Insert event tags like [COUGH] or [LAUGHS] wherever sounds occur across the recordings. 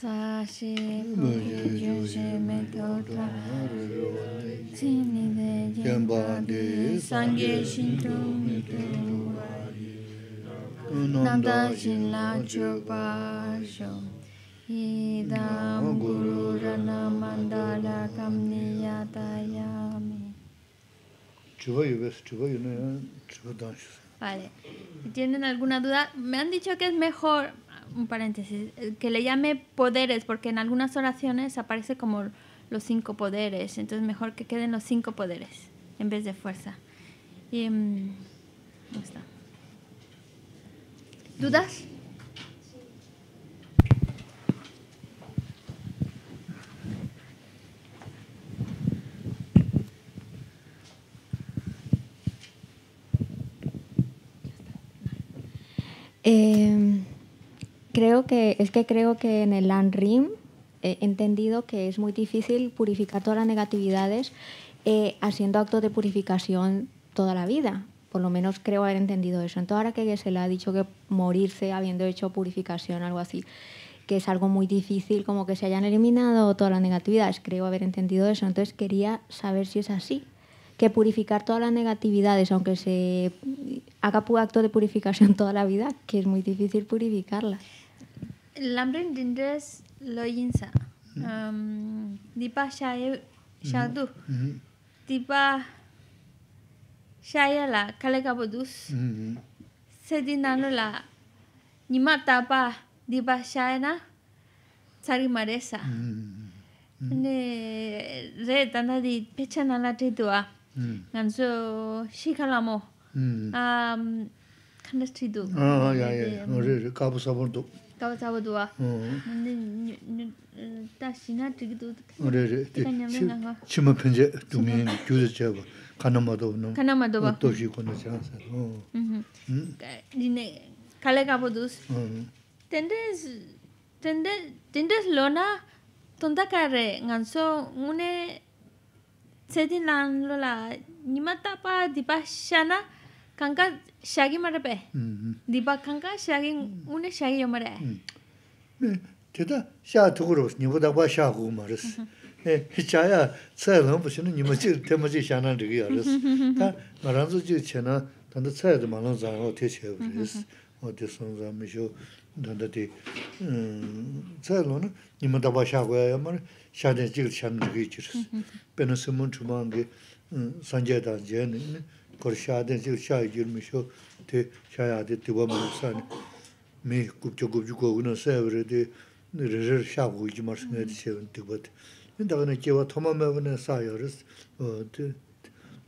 sashi kuye yoshe medotra sinide jambade sangye shinto mito nanda shila chupa sho idam guru rana mandala kamniyatayami chupa yubes chupa yuna chupa danshu Vale. Si tienen alguna duda, me han dicho que es mejor un paréntesis, eh, que le llame poderes, porque en algunas oraciones aparece como los cinco poderes, entonces mejor que queden los cinco poderes en vez de fuerza. Mm, ¿Dudas? Eh, creo que, es que creo que en el ANRIM eh, he entendido que es muy difícil purificar todas las negatividades eh, haciendo actos de purificación toda la vida. Por lo menos creo haber entendido eso. Entonces, ahora que se le ha dicho que morirse habiendo hecho purificación, o algo así, que es algo muy difícil, como que se hayan eliminado todas las negatividades, creo haber entendido eso. Entonces, quería saber si es así que purificar todas las negatividades, aunque se haga acto de purificación [LAUGHS] toda la vida, que es muy difícil purificarlas. lambda dindres login sa um dipa shaya shadu dipa shaya la kala ka bodus Nanu la nima ta dipa shaya na sari mare sa ne re tana di pecha nana la tito a nan so shika la mo um ya ya no re kabu sabon 가서 보자. 응. 근데 다시나 되기도 듣고. 그래 그래. 주문 편제 도민 교르째가 가능하더는. 가능하더봐. 또 지금 혼자 kale 응. 네. 갈래 가 보자. 응. 텐데 텐데 텐데 논나 돈다 가래. kanka shagi mara pe mm-hmm. dipa kanka shagi une shagi mara hai ke ta sha to guru ni boda ba sha gu mara s mm-hmm. ne cha ya tsa lo bu shi ni mo ji te mo ji sha na de ya mm-hmm. ta ma ran zu ji che na ta tsa de ma lo za ho te che bu o de za mi jo da de ti mm, tsa lo na ni mo da ba sha gu ya mara sha de ji che na de ji pe na se chu ma ge mm, kor shaaden zil shaay jirmi shio, te shaayade tiba marisani, mi kubcha kubcha kogino sayabiri di rizhir shaab gui jimarsi nga di shaabin tiba di. Din daga na jiwa thoma mabini sayaris,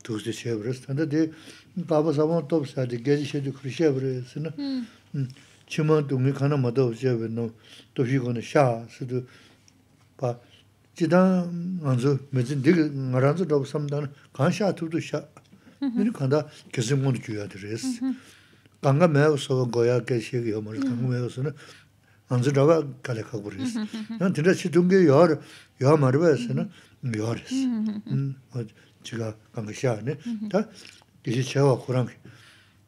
tuksi shaabiris, tanda di baba sabon top shaadi, gezi shaadi kor shaabiri sina, hmm. hmm. chima dungi khana madab shaabin shaa pa jidang anzu, mezin digi ngaranzu dobu samdana, kaan shaa tubdu Nini 간다 kesi mungu juyadi res. Kanga mewa sogo goya kesi yagi yomori, kanga mewa sona anzi raba kale kagu res. Yan tinda si dungi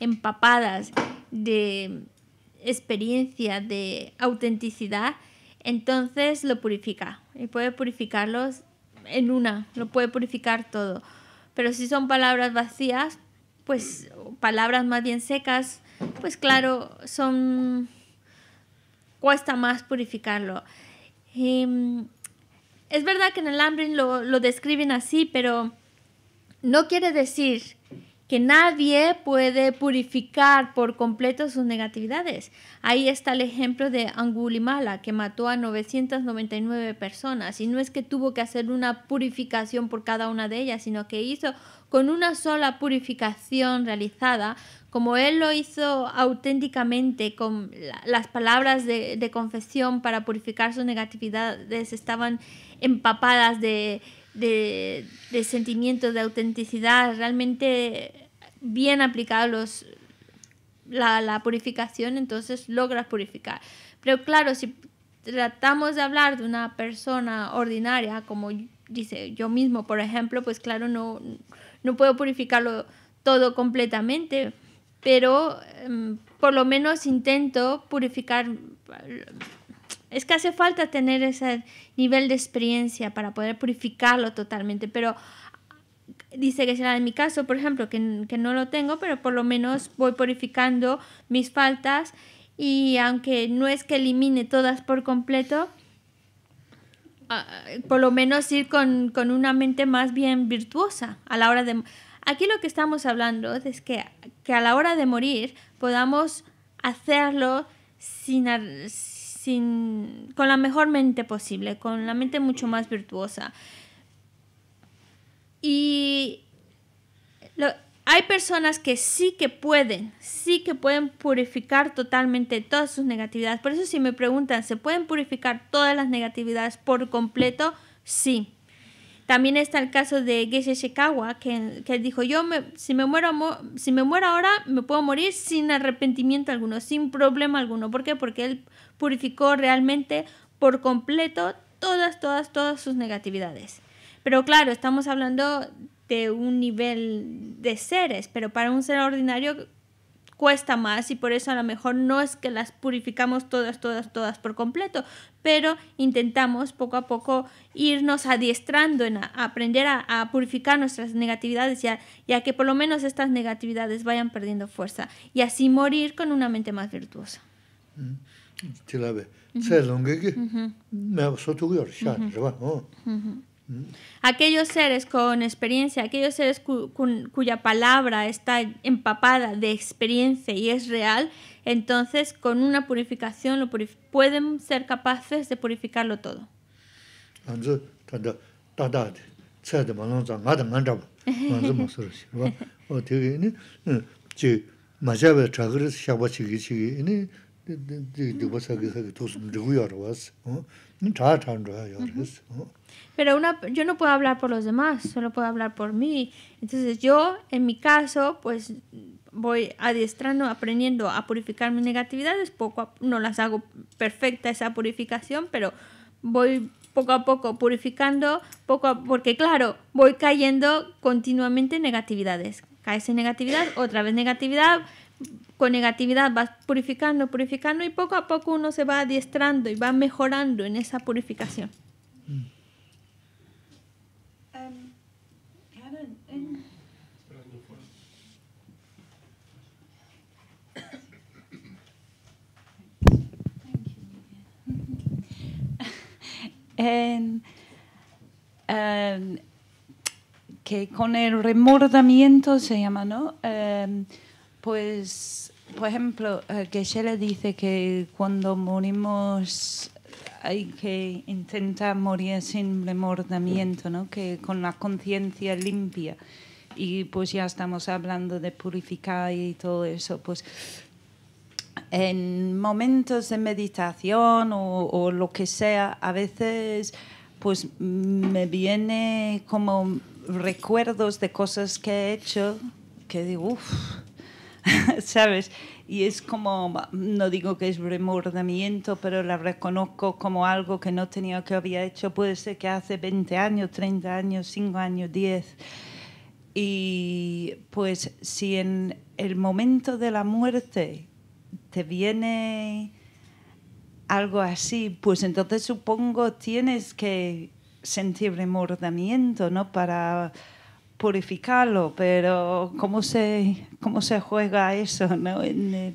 empapadas de experiencia, de autenticidad, entonces lo purifica. Y puede purificarlos en una, lo puede purificar todo. Pero si son palabras vacías, pues palabras más bien secas, pues claro, son cuesta más purificarlo. Em, es verdad que en el Lambrin lo, lo describen así, pero no quiere decir que nadie puede purificar por completo sus negatividades. Ahí está el ejemplo de Angulimala, que mató a 999 personas, y no es que tuvo que hacer una purificación por cada una de ellas, sino que hizo con una sola purificación realizada, como él lo hizo auténticamente, con las palabras de, confesión para purificar sus negatividades estaban empapadas de de, de sentimiento, de autenticidad, realmente bien aplicados la, purificación, entonces logras purificar. Pero claro, si tratamos de hablar de una persona ordinaria, como dice yo mismo, por ejemplo, pues claro, no, no puedo purificarlo todo completamente, pero em, por lo menos intento purificar es que hace falta tener ese nivel de experiencia para poder purificarlo totalmente, pero dice que será en mi caso, por ejemplo, que, no lo tengo, pero por lo menos voy purificando mis faltas y aunque no es que elimine todas por completo, ah, por lo menos ir con, con, una mente más bien virtuosa a la hora de... Aquí lo que estamos hablando es que, que a la hora de morir podamos hacerlo sin con la mejor mente posible, con la mente mucho más virtuosa. Y hay personas que sí que pueden, sí que pueden purificar totalmente todas sus negatividades. Por eso si me preguntan, ¿se pueden purificar todas las negatividades por completo? Sí. También está el caso de Geshe Shikawa, que, dijo, yo me, si, me muero, si me muero ahora, me puedo morir sin arrepentimiento alguno, sin problema alguno. ¿Por qué? Porque él purificó realmente por completo todas, todas, todas sus negatividades. Pero claro, estamos hablando de un nivel de seres, pero para un ser ordinario cuesta más y por eso a lo mejor no es que las purificamos todas, todas, todas por completo pero intentamos poco a poco irnos adiestrando en aprender a, purificar nuestras negatividades y a que por lo menos estas negatividades vayan perdiendo fuerza y así morir con una mente más virtuosa. Aquellos seres con experiencia, aquellos seres cuya palabra está empapada de experiencia y es real, entonces con una purificación lo pueden ser capaces de purificarlo todo. Pero una, yo no puedo hablar por los demás, solo puedo hablar por mí. Entonces yo, en mi caso, pues voy adiestrando, aprendiendo a purificar mis negatividades, poco no las hago perfecta esa purificación, pero voy poco a poco purificando, poco porque claro, voy cayendo continuamente negatividades. Caes en negatividad, otra vez negatividad, con negatividad vas purificando, purificando y poco a poco uno se va adiestrando y va mejorando en esa purificación. Mm. que con el remordamiento se llama, ¿no? Em, pues, por ejemplo, eh, que le dice que cuando morimos hay que intentar morir sin remordamiento, ¿no? Que con la conciencia limpia. Y pues ya estamos hablando de purificar y todo eso, pues en momentos de meditación o, lo que sea, a veces pues me viene como recuerdos de cosas que he hecho que digo, uff, [LAUGHS] ¿sabes? Y es como, no digo que es remordimiento, pero la reconozco como algo que no tenía que había hecho, puede ser que hace 20 años, 30 años, 5 años, 10. Y pues si en el momento de la muerte viene algo así, pues entonces supongo tienes que sentir remordimiento, ¿no? Para purificarlo, pero ¿cómo se, cómo se juega eso, no? En el...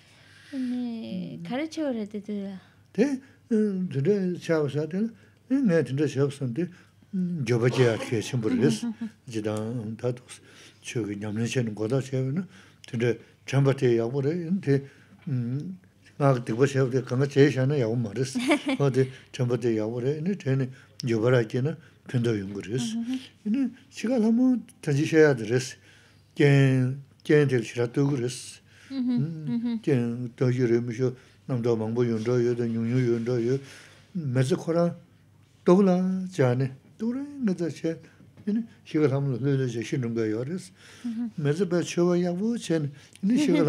dhīrē chāwa sā tēla, ngā tīndā chāwa sā tē, jōpa chāyā kē chīmbur lēs, jidā tā tūks, chū kī ñam nī chāyā nī gōdā chāyā nī, tīndā chāmbā tē yāwa rē, tē ngā kī tīkba chāyā tē kāngā chāyā chāyā nā yāwa mā 음. dōshī rīmi shō namdō māngbō yōndō yō, dō nyōnyō yōndō yō, mēzī khorā dōglā jāni, dōglā ngā dā chē, yīni shīgā rāma lō lō lō chē shīndōnggā yō rīs. Mēzī bā chōwa yā wō chē, yīni shīgā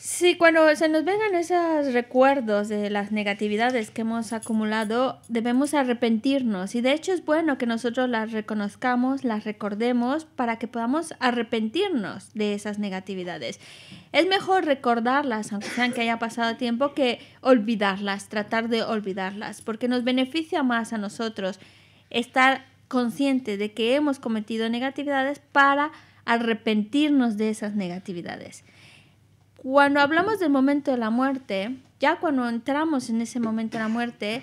Sí, cuando se nos vengan esos recuerdos de las negatividades que hemos acumulado, debemos arrepentirnos. Y de hecho es bueno que nosotros las reconozcamos, las recordemos, para que podamos arrepentirnos de esas negatividades. Es mejor recordarlas, aunque que haya pasado tiempo, que olvidarlas, tratar de olvidarlas, porque nos beneficia más a nosotros estar consciente de que hemos cometido negatividades para arrepentirnos de esas negatividades. Cuando hablamos del momento de la muerte, ya cuando entramos en ese momento de la muerte,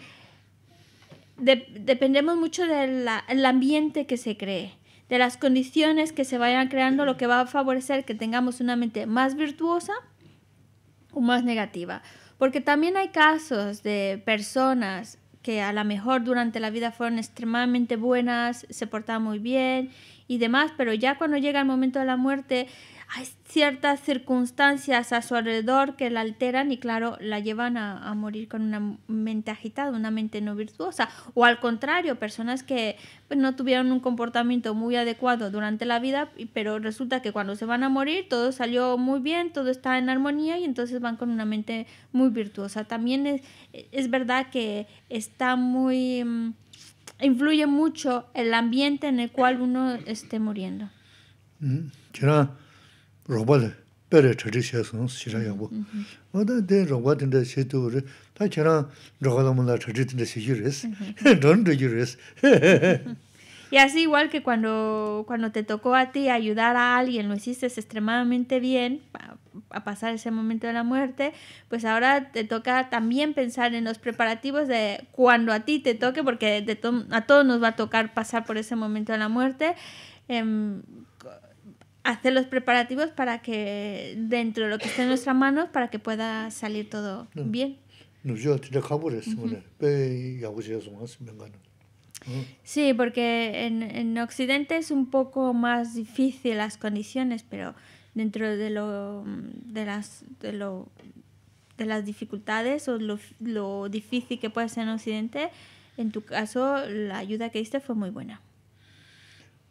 dependemos mucho del ambiente que se cree, de las condiciones que se vayan creando, lo que va a favorecer que tengamos una mente más virtuosa o más negativa. Porque también hay casos de personas que a lo mejor durante la vida fueron extremadamente buenas, se portaban muy bien y demás, pero ya cuando llega el momento de la muerte hay ciertas circunstancias a su alrededor que la alteran y claro, la llevan a, morir con una mente agitada, una mente no virtuosa. O al contrario, personas que pues, no tuvieron un comportamiento muy adecuado durante la vida, pero resulta que cuando se van a morir todo salió muy bien, todo está en armonía y entonces van con una mente muy virtuosa. También es, es verdad que está muy... Mm, influye mucho el ambiente en el cual uno esté muriendo. Mm, y así igual que cuando, cuando te tocó a ti ayudar a alguien, lo hiciste extremadamente bien a, pasar ese momento de la muerte, pues ahora te toca también pensar en los preparativos de cuando a ti te toque, porque a todos nos va a tocar pasar por ese momento de la muerte. Eh, hacer los preparativos para que dentro de lo que esté en nuestras manos para que pueda salir todo bien. Ah. Sí, porque en, en Occidente es un poco más difícil las condiciones, pero dentro de lo de las de lo de las dificultades o lo, lo difícil que puede ser en Occidente, en tu caso la ayuda que diste fue muy buena.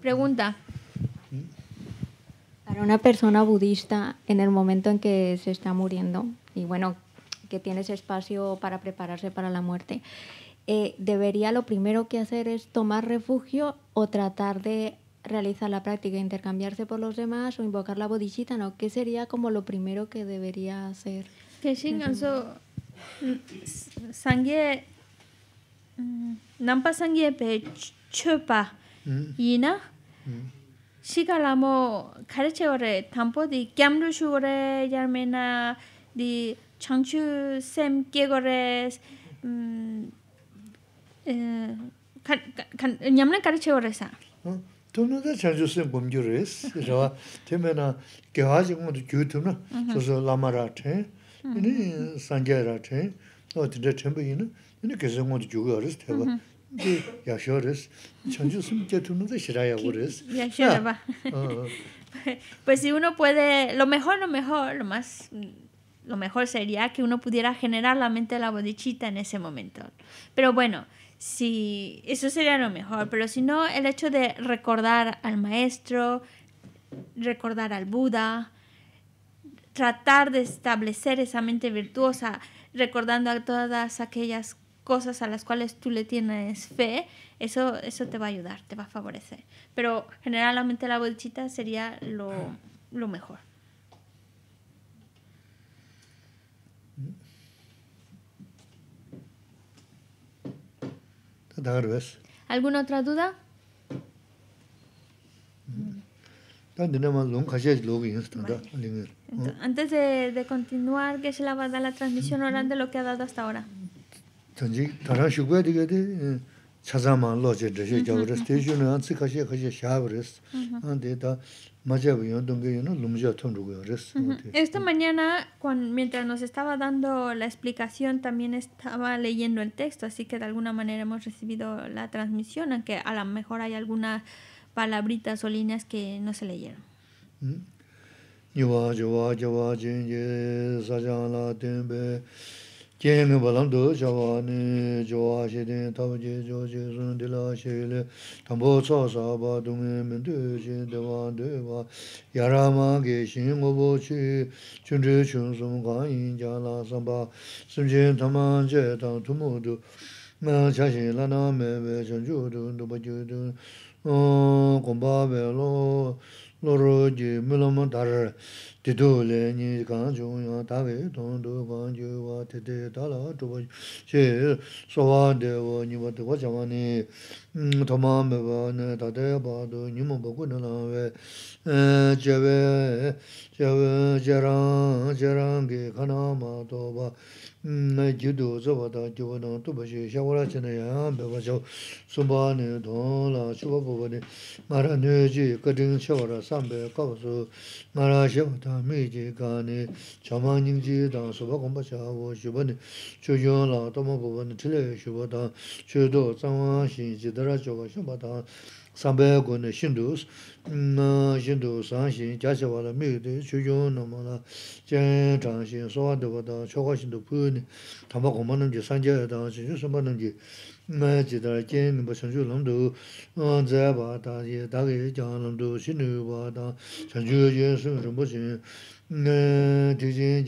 pregunta Para una persona budista, en el momento en que se está muriendo, y bueno, que tiene ese espacio para prepararse para la muerte, eh, ¿debería lo primero que hacer es tomar refugio o tratar de realizar la práctica, intercambiarse por los demás o invocar la bodhisattva? ¿no? ¿Qué sería como lo primero que debería hacer? Que mm, mm, nampa chupa. 이나 시가라모 카르체오레 담포디 캠루슈오레 야메나 디 창추 샘 깨거레 음에칸 냠네 카르체오레사 도노데 차주스 봄주레스 저와 테메나 게하지고도 교토나 소소 라마라테 이니 산제라테 어 디데 템비니 이니 게제고도 주거스 테바 [LAUGHS] [LAUGHS] pues si uno puede lo mejor lo mejor lo más lo mejor sería que uno pudiera generar la mente de la bodichita en ese momento pero bueno si eso sería lo mejor pero si no el hecho de recordar al maestro recordar al Buda tratar de establecer esa mente virtuosa recordando a todas aquellas cosas a las cuales tú le tienes fe, eso, eso te va a ayudar, te va a favorecer. Pero generalmente la bolsita sería lo, mejor. ¿Alguna otra duda? Antes de, continuar, ¿qué se la va a dar la transmisión oral de lo que ha dado hasta ahora esta mm. mañana mientras nos estaba dando la explicación también estaba leyendo el texto así que de alguna manera hemos recibido la transmisión aunque a lo mejor hay algunas palabritas o líneas que no se leyeron mm. Yuwa jen balam do chawa ni jwa she den tab je jo je sun de la she le tambo so sa ba du me men de je de wa de wa sum Tito le nyi kan chung ya tabi tala chupa che sowa dewa nyi wa tukwa chama ni tate ki nā yudhū sāpa tā yuwa nā tūpa shī shāwarā chī nā yāng bēpa chō sūpa nā dhōng lā shūpa pūpa nā sū shāpa mī kā sūpa chū sāmbayā guṇḍā shindūs, shindūs mm, sāngshīn, jāsya wādā mīgdī, chūyōng nama nā, jāng chāngshīn, sōwā dhivā dā, chōgā 뭐 pūyōni, thāmbā guṇḍā nāngjī, sāngjā yā dā, shīchū sāmbā nāngjī, mā yā jidā, jāng jī,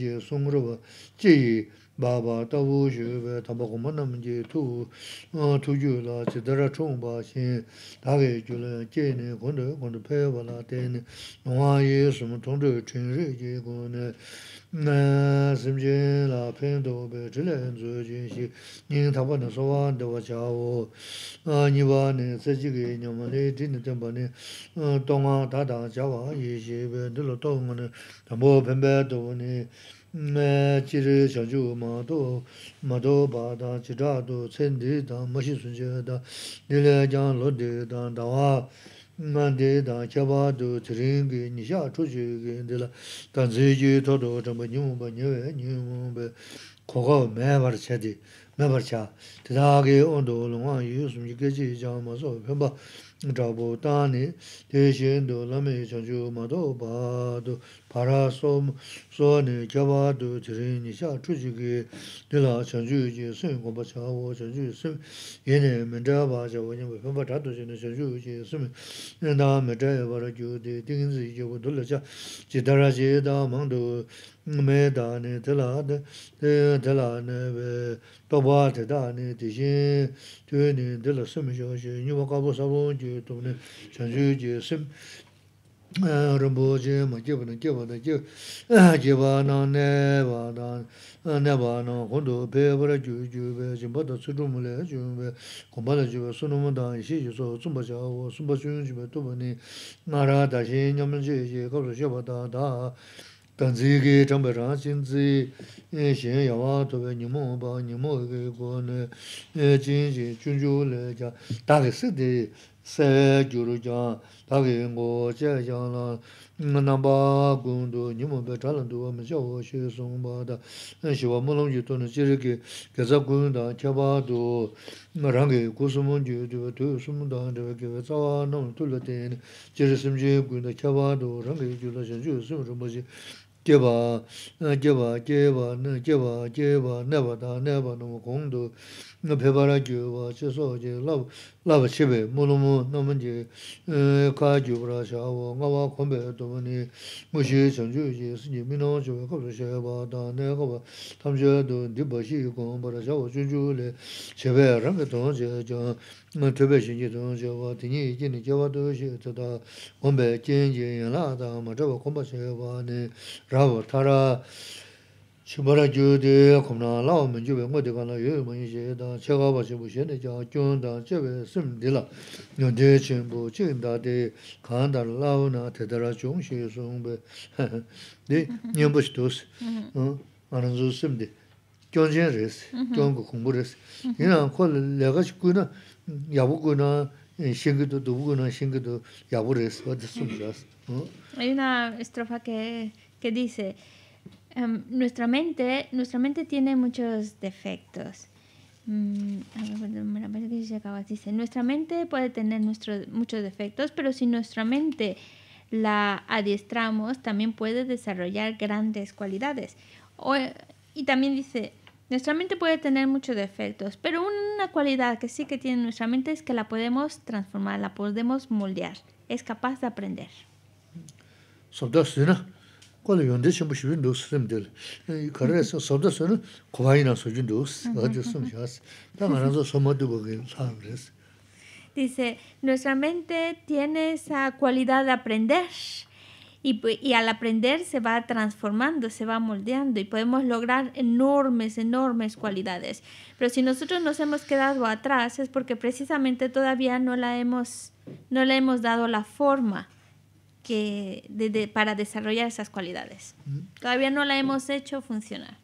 jī 바바 타우주베 tāwū shē 투주라 제대로 총바신 다게 줄 제네 권도 권도 yu 데네 노아예 tā 통도 chōng 제고네 나 tā kē kio lā kē nē gōng 와자오 kōng 니바네 세지게 bā lā tē nē ngā yē sō mō tōng tō chōng mē jirī shāngyū mā tō, mā tō bā tō, cēn dī tā mā shī sūn jāng wā tō, jī tō tō, nyū nyū nyū kō mē mē chā, tī kī ondō lō ngā yū mā sō, drabu tani teshin du lami chanchu mato badu para som soni kyaba du tirin nisha chuchigi nila chanchu ji sim gomba chawo chanchu sim yene mendra ba chawo nyamu pimpa tatu zine chanchu ji mē dā ne tē lá tē, tē lá ne wē, to bā tē dā ne tē shī, tē ne dē lā sē mi shi, shē bā bā bā bē rā bē dā dāng zī gī chāng bē rāng xīn zī, xīn yā wā tō bē nī mō bā, nī mō gī gō nē, jīn jī chūn chū lē jā, dā gī sī dī sē gyū rū jā, dā gī ngō chē jā lā, nā bā nī mō chā mē wā xī sōng bā dā, xī wā mō lōng jī jī rī gī gā dā, bā gī mō jī mō dā, gī wā tsā wā geba, geba, geba, geba, geba, neba da, neba nama nā pēpārā kio wā chē sō wā jē lāwa chē pē mūnū mū nā mā jē kā kio wā rā shā wā ngā wā gōmbē tō wa nē mū shē chan chū jē sē jē lao hay una estrofa que que dice Em, nuestra mente, nuestra mente tiene muchos defectos. Mm, dice, nuestra mente puede tener muchos defectos, pero si nuestra mente la adiestramos, también puede desarrollar grandes cualidades. Eh, y también dice, nuestra mente puede tener muchos defectos, pero una cualidad que sí que tiene nuestra mente es que la podemos transformar, la podemos moldear, es capaz de aprender. son no Dice, nuestra mente tiene esa cualidad de aprender y, al aprender se va transformando, se va moldeando y podemos lograr enormes, enormes cualidades. Pero si nosotros nos hemos quedado atrás es porque precisamente todavía no la hemos, no le hemos dado la forma que para desarrollar esas cualidades. Mm. Todavía no la hemos hecho funcionar.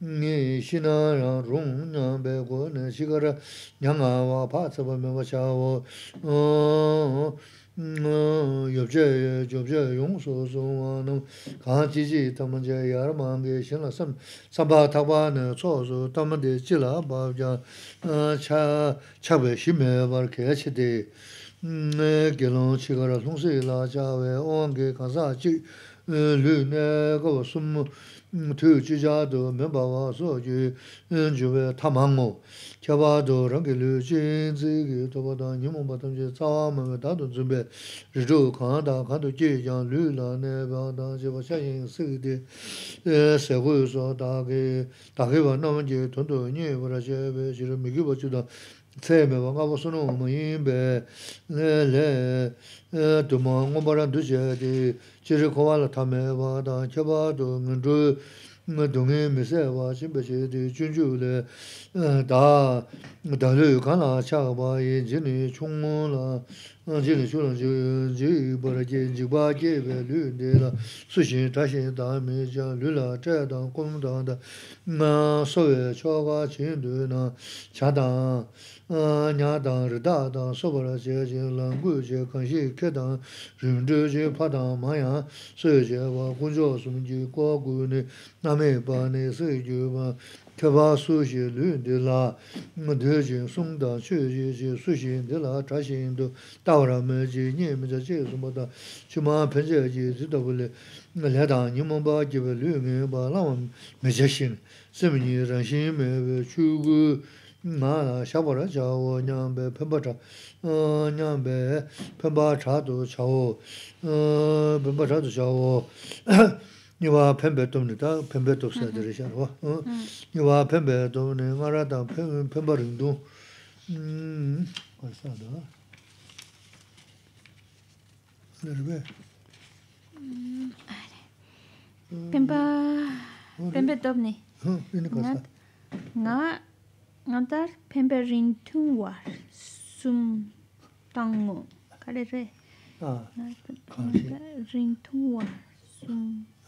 nyi shi na rung na bhe gu na shi ga ra nyang nga waa pa tsa pa mingwa cha waa nga yob zhe yob zhe yong su su waa nung kaa chi chi tamantze yar maa nge shi na sam cho su chi la pa cha cha we shi me che si la cha we ka sa chi lu sum tu chi cha tu mienpa wa so chi yin chi we ta ma ngu kya pa tu rangi lu chi yin chi ki tu pa ta nyi mung pa tam chi tsa ma me 레레 dun zun lu la so le le chiri kuwa la thame wa ta kya ba ngandru nga me se wa di junju eh, da la jīgī shūrāṋ jīgī bārā jīgī jīgbā jīgī lū dīlā sūshīṋ tāshīṋ dāmi jā lūlā chāyatāṋ kuṋ dāṋ dā mā sūyé chōgā chīn dū na chādāṋ ñā dāṋ rīdā dāṋ sūbārā jīgī rīm dū jīgī pādāṋ mā yā sūyé jīgī bā kuñ chō nī nā mē nī sūyé kyaba su shi lu di la, ma di jing sung da, shi shi shi su shi di la, cha shi du, da wara me ji, nye me ja chi su chi pen ji, le ba, lu me ba, la me ja mi rang me chu gu, ma la, pa ra wo, pen pa cha, pen pa cha du wo, 니와 pembe tumni ta pembe tupsa mm-hmm. dirisha rwa. Mm-hmm. Niwa pembe tumni mara ta pembe rindu. Mm-hmm. Kaisa da? Nirbe? Pembe... Pembe tumni. Nga... Nga tar pembe rindu war. Sum... Tango. Kare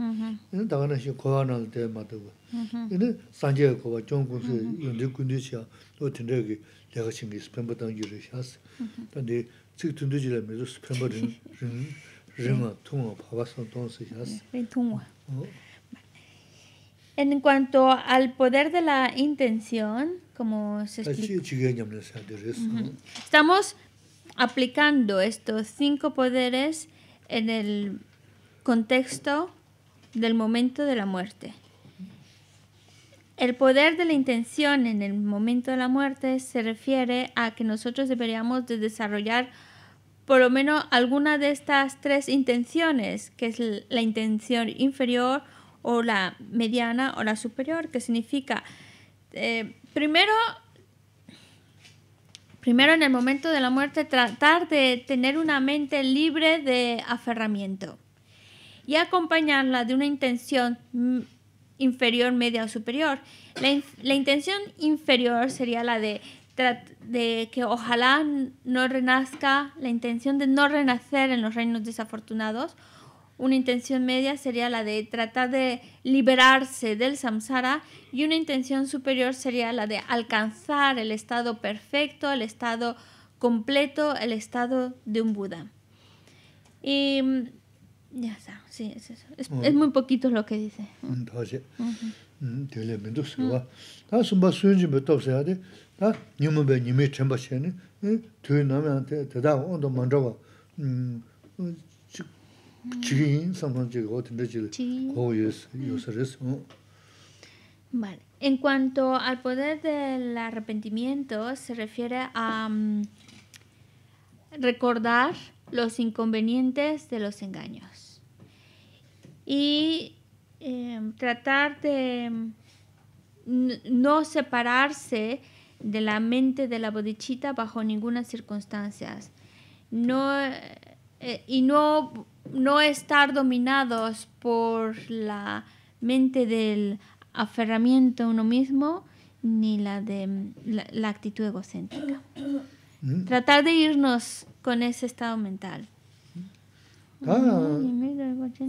En cuanto al poder de la intención, como se mm-hmm. estamos aplicando estos cinco poderes en el contexto del momento de la muerte. El poder de la intención en el momento de la muerte se refiere a que nosotros deberíamos desarrollar por lo menos alguna de estas tres intenciones, que es la intención inferior o la mediana o la superior, que significa, eh, primero, primero en el momento de la muerte tratar de tener una mente libre de aferramiento y acompañarla de una intención mm, inferior, media o superior. La, intención inferior sería la de, de que ojalá no renazca, la intención de no renacer en los reinos desafortunados. Una intención media sería la de tratar de liberarse del samsara y una intención superior sería la de alcanzar el estado perfecto, el estado completo, el estado de un Buda. Y mm, ya está, sí, es eso. Es, es muy poquito lo que dice. Entonces, tele mendo se va. Ta sumba suenji me top se ade. Ta nyumo be nyime chemba chene. Tu na me ante te da ondo manjo wa. Chi samban ji go tende ji. Go yes, yes res. Vale. En cuanto al poder del arrepentimiento, se refiere a mm, recordar los inconvenientes de los engaños y em, tratar de no separarse de la mente de la bodichita bajo ninguna circunstancia no, eh, y no, no estar dominados por la mente del aferramiento a uno mismo ni la de la actitud egocéntrica. Mm. Tratar de irnos con ese estado mental. Mm-hmm.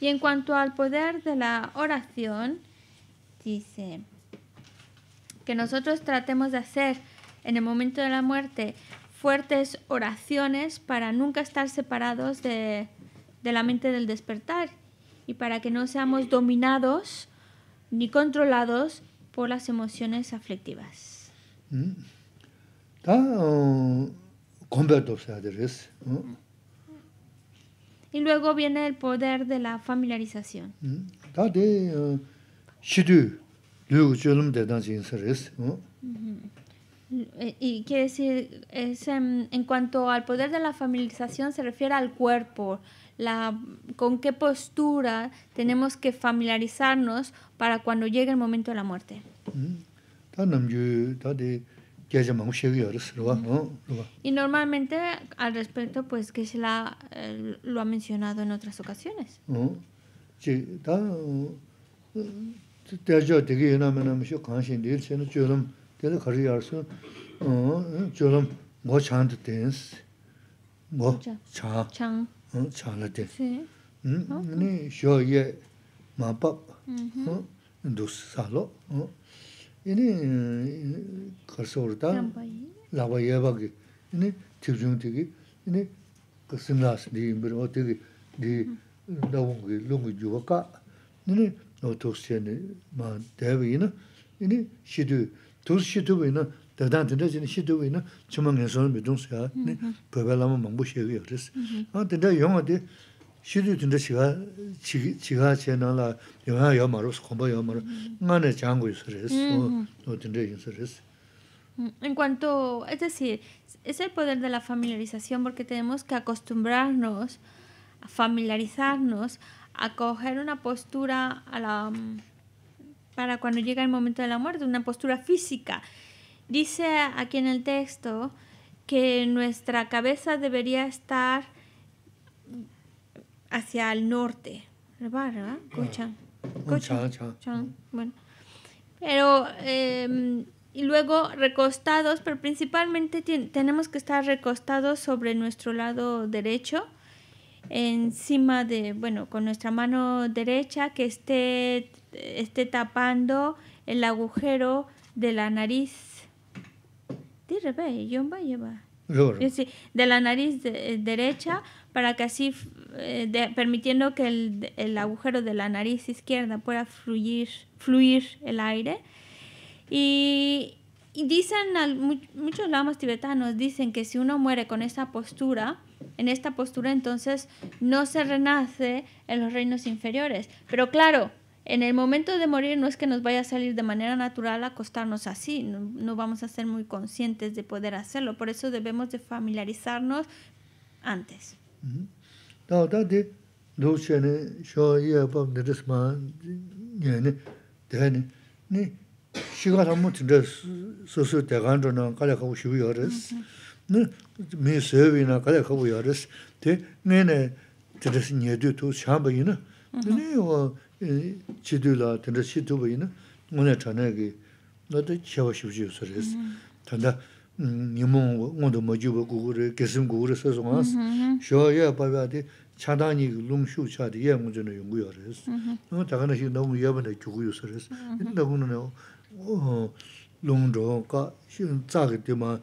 Y en cuanto al poder de la oración, dice que nosotros tratemos de hacer en el momento de la muerte fuertes oraciones para nunca estar separados de, la mente del despertar y para que no seamos dominados ni controlados por las emociones aflictivas. Y luego viene el poder de la familiarización. Y quiere decir, es en, cuanto al poder de la familiarización se refiere al cuerpo, la, con qué postura tenemos que familiarizarnos para cuando llegue el momento de la muerte. Y normalmente al respecto, pues que se la, lo ha mencionado en otras ocasiones. kēli kari 어 hm, chōlam 뭐 chāng tu tēns, ngō chāng, hm, chāng la tēns. Nī shō ye mā pāp, dūs sā lō. Nī 이니 sō rō tā, lāba ye bā kī, nī tīr chūng tī kī, nī kāsīng dī dī kā, nī nī nī tūs shī tūwī na, dādāng tīndā jīni shī tūwī na, chīmā ngā sōna bī tūng sā, pēpē lāma māngbō shē gā yō rīs. Tīndā yōngā tī, shī tū tīndā mm-hmm. mm-hmm. chīgā chē na lā, yōngā yō mā rūs, khōmbā yō mā rūs, mm-hmm. ngā nā jāng gui sō rīs, nō tīndā yōng rīs. Mm, en cuanto, es decir, es el poder de la familiarización porque tenemos que acostumbrarnos, a familiarizarnos, a coger una postura a la... Mm, para cuando llega el momento de la muerte, una postura física. Dice aquí en el texto que nuestra cabeza debería estar hacia el norte. Pero, y luego recostados, pero principalmente tenemos que estar recostados sobre nuestro lado derecho encima de, bueno, con nuestra mano derecha que esté, esté tapando el agujero de la nariz. De la nariz eh, derecha para que así, eh, permitiendo que el, agujero de la nariz izquierda pueda fluir, fluir el aire. Y, dicen, muchos lamas tibetanos dicen que si uno muere con esa postura, en esta postura entonces no se renace en los reinos inferiores. Pero claro, en el momento de morir no es que nos vaya a salir de manera natural acostarnos así, no, vamos a ser muy conscientes de poder hacerlo. Por eso debemos de familiarizarnos antes. Mm-hmm. mē sēwī nā kāyā kāpū yā rēs, tē 네요 nē 드레스 rēs 오늘 dū tū shāmbā yī nā, tē nē yō chī dū lā tē rēs chī dū bā yī nā, ngō nē chā nē kī, nā tē chiawā shibu chī yu sā rēs, tā ndā nī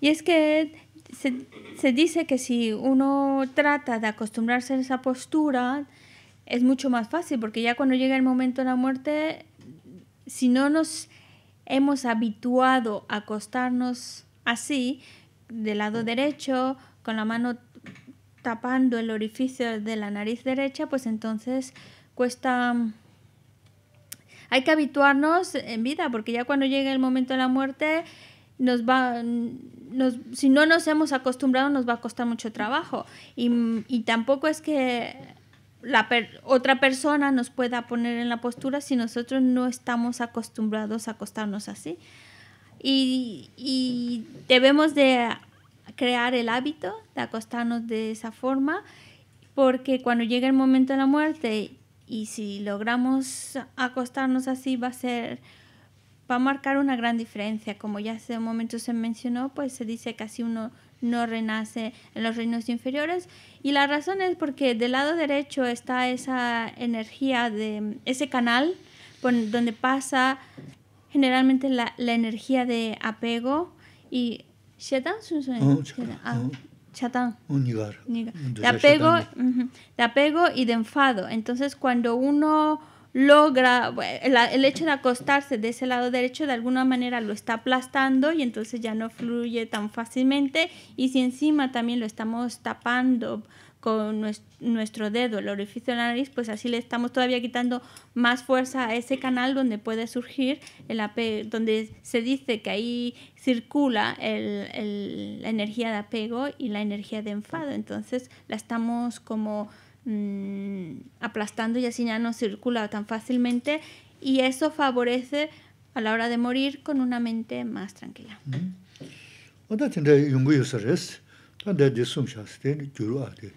Y es que se, se dice que si uno trata de acostumbrarse a esa postura, es mucho más fácil, porque ya cuando llega el momento de la muerte, si no nos hemos habituado a acostarnos así, del lado derecho, con la mano tapando el orificio de la nariz derecha, pues entonces cuesta... Mm, hay que habituarnos en vida, porque ya cuando llegue el momento de la muerte, nos va, mm, si no nos hemos acostumbrado, nos va a costar mucho trabajo. Y, mm, tampoco es que la otra persona nos pueda poner en la postura si nosotros no estamos acostumbrados a acostarnos así. Y, y debemos de crear el hábito de acostarnos de esa forma, porque cuando llega el momento de la muerte y si logramos acostarnos así va a ser va a marcar una gran diferencia. Como ya hace un momento se mencionó, pues se dice que así uno no renace en los reinos inferiores. Y la razón es porque del lado derecho está esa energía de ese canal por donde pasa generalmente la, la energía de apego y son Chatán. Ah, Un De apego, de apego y de enfado. Entonces, cuando uno logra el, el, hecho de acostarse de ese lado derecho, de alguna manera lo está aplastando y entonces ya no fluye tan fácilmente. Y si encima también lo estamos tapando con nuestro dedo, el orificio de la nariz, pues así le estamos todavía quitando más fuerza a ese canal donde puede surgir el apego, donde se dice que ahí circula la energía de apego y la energía de enfado. Entonces la estamos como mm, aplastando y así ya no circula tan fácilmente y eso favorece a la hora de morir con una mente más tranquila. Mm. tā dā dī sūṃ shās tē nī gyūru ā tē.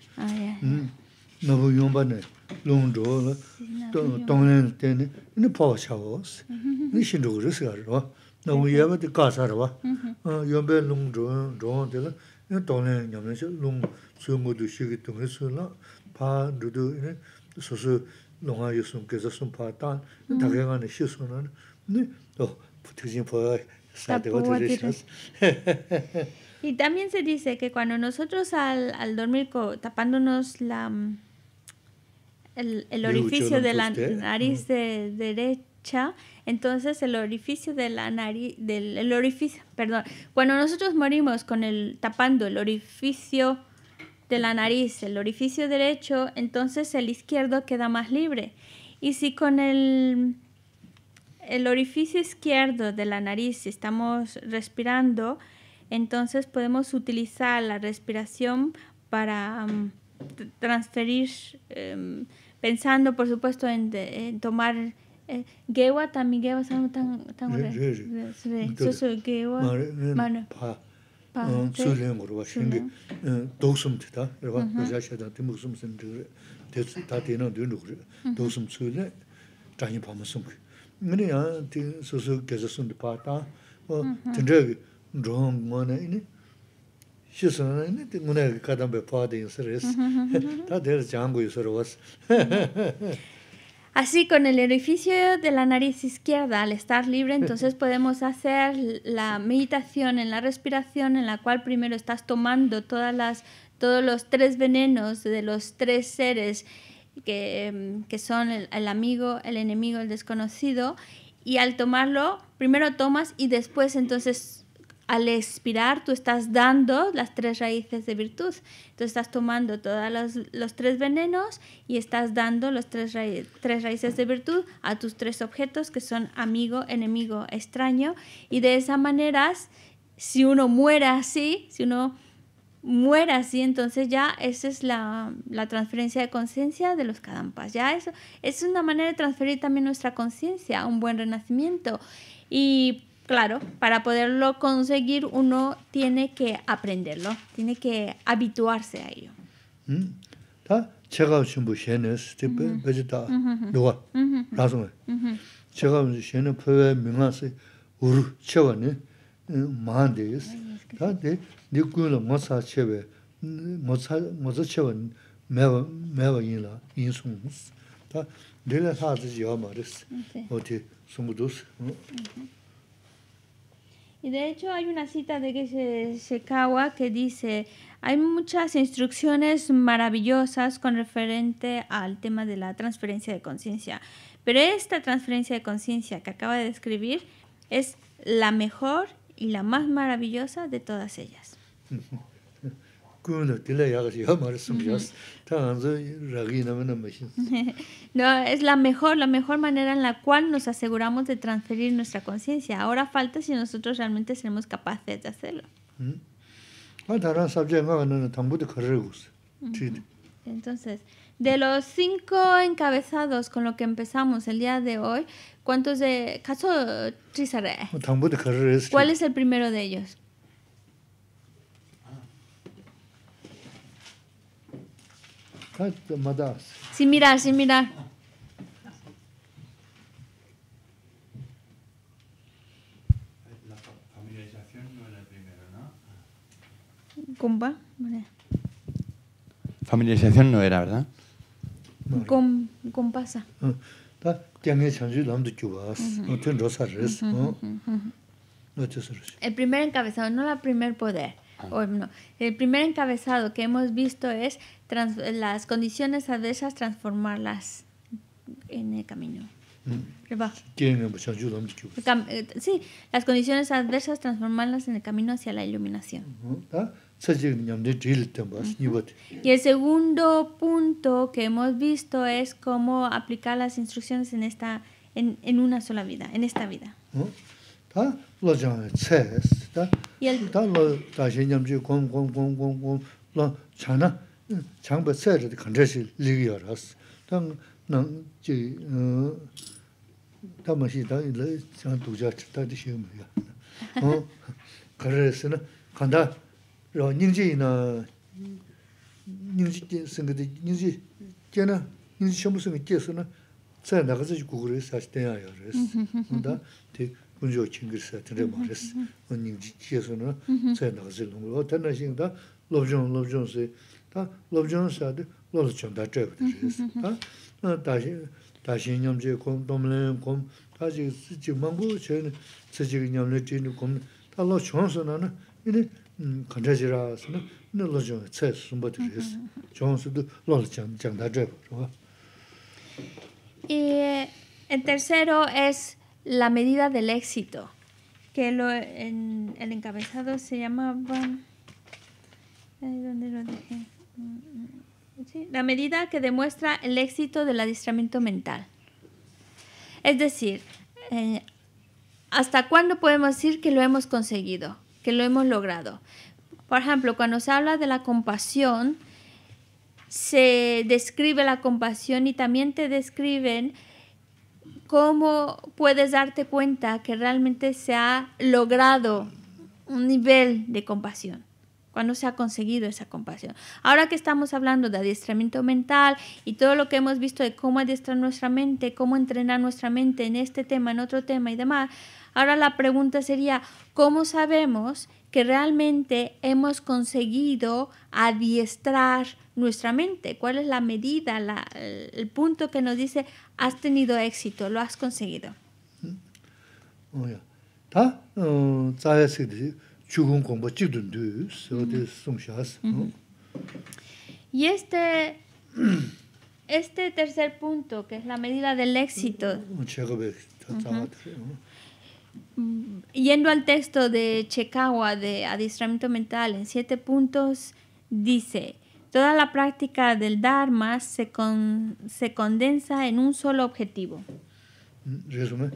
Nā bū yōmbā nē, lōng dō, tōng nē tē pāwa chā wā wā sī, nī shīn dō gu rī sī sā sū pā sū sū sū [LAUGHS] Y también se dice que cuando nosotros al, al dormir tapándonos la, mm, el, el orificio de la nariz de, derecha, entonces el orificio de la nariz, del el orificio, perdón, cuando nosotros morimos con el tapando el orificio de la nariz, el orificio derecho, entonces el izquierdo queda más libre. Y si con el el orificio izquierdo de la nariz, si estamos respirando, entonces podemos utilizar la respiración para um, transferir, em, pensando por supuesto en, de, en tomar eh, gewa también gewa san tan tan Sí, sí, so gewa Mano. pa pa. le ngor wa Sí. dosum ti ta re wa ja sha da tim sum sen de ta ti na dosum so le ta pa sum Así, con el orificio de la nariz izquierda, al estar libre, entonces [LAUGHS] podemos hacer la meditación en la respiración, en la cual primero estás tomando todas las, todos los tres venenos de los tres seres Em, que, son el, amigo, el enemigo, el desconocido, y al tomarlo, primero tomas y después entonces al expirar tú estás dando las tres raíces de virtud. Entonces estás tomando todos los, tres venenos y estás dando las tres, tres, raíces de virtud a tus tres objetos que son amigo, enemigo, extraño. Y de esa manera, si uno muere así, si uno muera así, entonces ya esa es la, transferencia de conciencia de los kadampas. Ya eso es una manera de transferir también nuestra conciencia a un buen renacimiento. Y claro, para poderlo conseguir uno tiene que aprenderlo, tiene que habituarse a ello. ¿Mm? Y de hecho hay una cita de Geshe Shekawa que dice, hay muchas instrucciones maravillosas con referente al tema de la transferencia de conciencia, pero esta transferencia de conciencia que acaba de describir es la mejor y la más maravillosa de todas ellas. [LAUGHS] No, es la mejor, la mejor manera en la cual nos aseguramos de transferir nuestra conciencia. Ahora falta si nosotros realmente seremos capaces de hacerlo. Entonces, de los cinco encabezados con lo que empezamos el día de hoy, ¿cuántos de ¿Cuál es el primero de ellos? Sin mirar, sin mirar. La familiarización no era el primero, ¿no? Compa, vale. Familiarización no era, ¿verdad? con compasa. Ah, el primer encabezado, no el primer poder. Ah. no, el primer encabezado que hemos visto es las condiciones adversas, transformarlas en el camino. Mm. Eh, sí, las condiciones adversas transformarlas en el camino hacia la iluminación. Y el segundo punto que hemos visto es cómo aplicar las instrucciones en esta en, en una sola vida, en esta vida. Y el, 장바 세르 간제시 리기어스 당 능지 어 담시 다일 장 두자 찾다지 시험이야 어 그래서는 간다 로 닝지나 닝지 생각이 닝지 제나 닝지 시험을 깨서는 제가 나가서 구글에 사실 때야 근데 대 군조 친구들 사들 말했어 언니 지에서는 제가 나가서 농을 어떤 날씨인가 로브존 로브존스 Y el tercero es la medida del éxito, que en, el encabezado se llamaba... Mm, mm, la medida que demuestra el éxito del adiestramiento mental. Es decir, eh, ¿hasta cuándo podemos decir que lo hemos conseguido, que lo hemos logrado? Por ejemplo, cuando se habla de la compasión, se describe la compasión y también te describen cómo puedes darte cuenta que realmente se ha logrado un nivel de compasión cuando se ha conseguido esa compasión. Ahora que estamos hablando de adiestramiento mental y todo lo que hemos visto de cómo adiestrar nuestra mente, cómo entrenar nuestra mente en este tema, en otro tema y demás, ahora la pregunta sería, ¿cómo sabemos que realmente hemos conseguido adiestrar nuestra mente? ¿Cuál es la medida, el punto que nos dice, has tenido éxito, lo has conseguido? Mm. ¿Está? Y este, [CLEARS THROAT] este tercer punto, que es la medida del éxito, mm, yendo al texto de Chekawa de adiestramiento mental, en siete puntos dice, toda la práctica del Dharma se, con, se condensa en un solo objetivo. Mm, Resumen.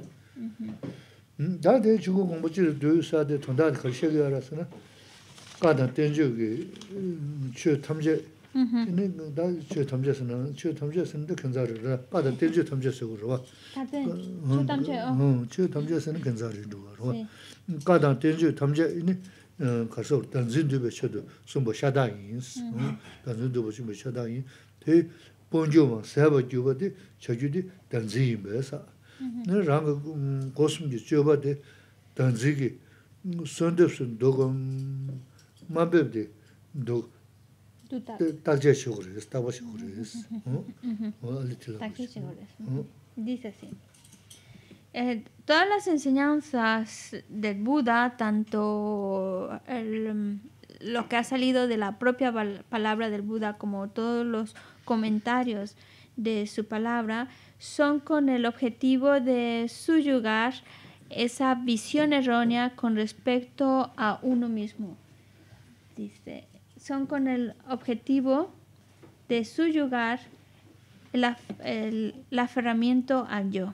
dā dē chūgō gōngbō chī rō dōyō sā dē tōndā dā khāshē gā rā 주 nā gā dā dēn chū gī chū tam chē nē dā 가다 tam chē sā nā chū tam chē sā nā dā kēnzā rī rā gā dā dēn chū tam chē tam tam bā nā rāngā gōsum kī chiyōba dē dāngzī kī sōndab sōn dōgō māmbab dē dōg dāgjā shiogu rēs, dāba seguro rēs. Dice así. Eh, todas las enseñanzas del Buda, tanto el, lo que ha salido de la propia palabra del Buda como todos los comentarios, de su palabra son con el objetivo de suyugar esa visión errónea con respecto a uno mismo. Dice, son con el objetivo de suyugar el, el, el aferramiento al yo.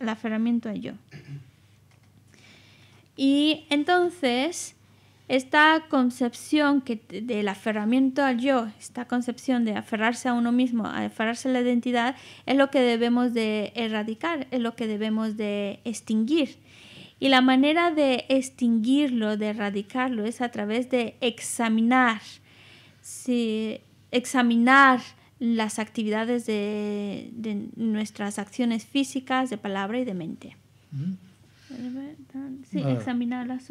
El aferramiento al yo. Y entonces, esta concepción que, del aferramiento al yo, esta concepción de aferrarse a uno mismo, aferrarse a la identidad, es lo que debemos de erradicar, es lo que debemos de extinguir. Y la manera de extinguirlo, de erradicarlo, es a través de examinar, examinar las actividades de, nuestras acciones físicas, de palabra y de mente. Sí, examinarlas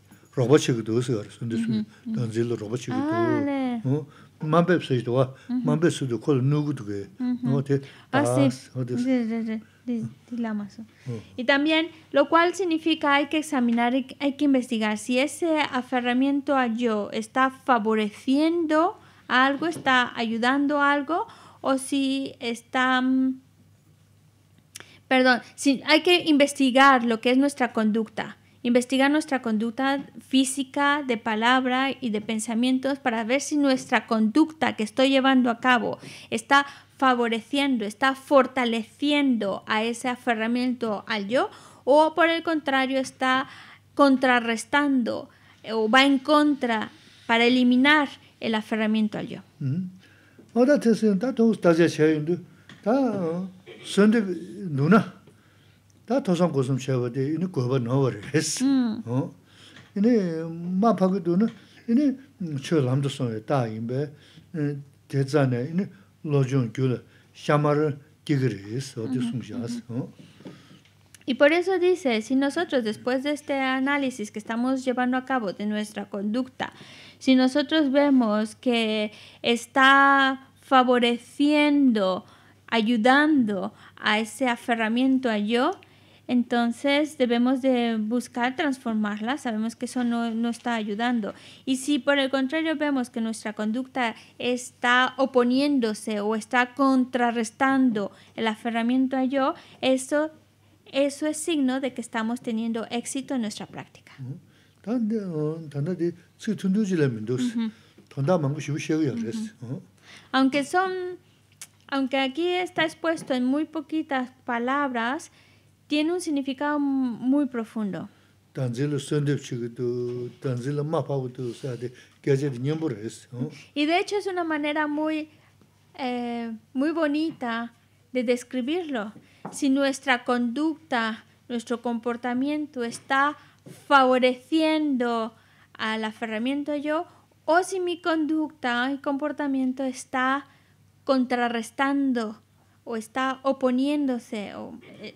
Y también, lo cual significa hay que examinar, hay que investigar si ese aferramiento a yo está favoreciendo algo, está ayudando algo, o si está mm, perdón, si hay que investigar lo que es nuestra conducta investigar nuestra conducta física, de palabra y de pensamientos para ver si nuestra conducta que estoy llevando a cabo está favoreciendo, está fortaleciendo a ese aferramiento al yo o por el contrario está contrarrestando eh, o va en contra para eliminar el aferramiento al yo. Ahora te estás y por eso dice, si nosotros después de este análisis que estamos llevando a cabo de nuestra conducta, si nosotros vemos que está favoreciendo, ayudando a ese aferramiento a yo, entonces debemos de buscar transformarla, sabemos que eso no, no, está ayudando. Y si por el contrario vemos que nuestra conducta está oponiéndose o está contrarrestando el aferramiento a yo, eso, eso es signo de que estamos teniendo éxito en nuestra práctica. Aunque son, aunque aquí está expuesto en muy poquitas palabras, tiene un significado muy profundo. Y de hecho es una manera muy, eh, muy bonita de describirlo. Si nuestra conducta, nuestro comportamiento está favoreciendo al aferramiento yo, o si mi conducta y comportamiento está contrarrestando o está oponiéndose o, eh,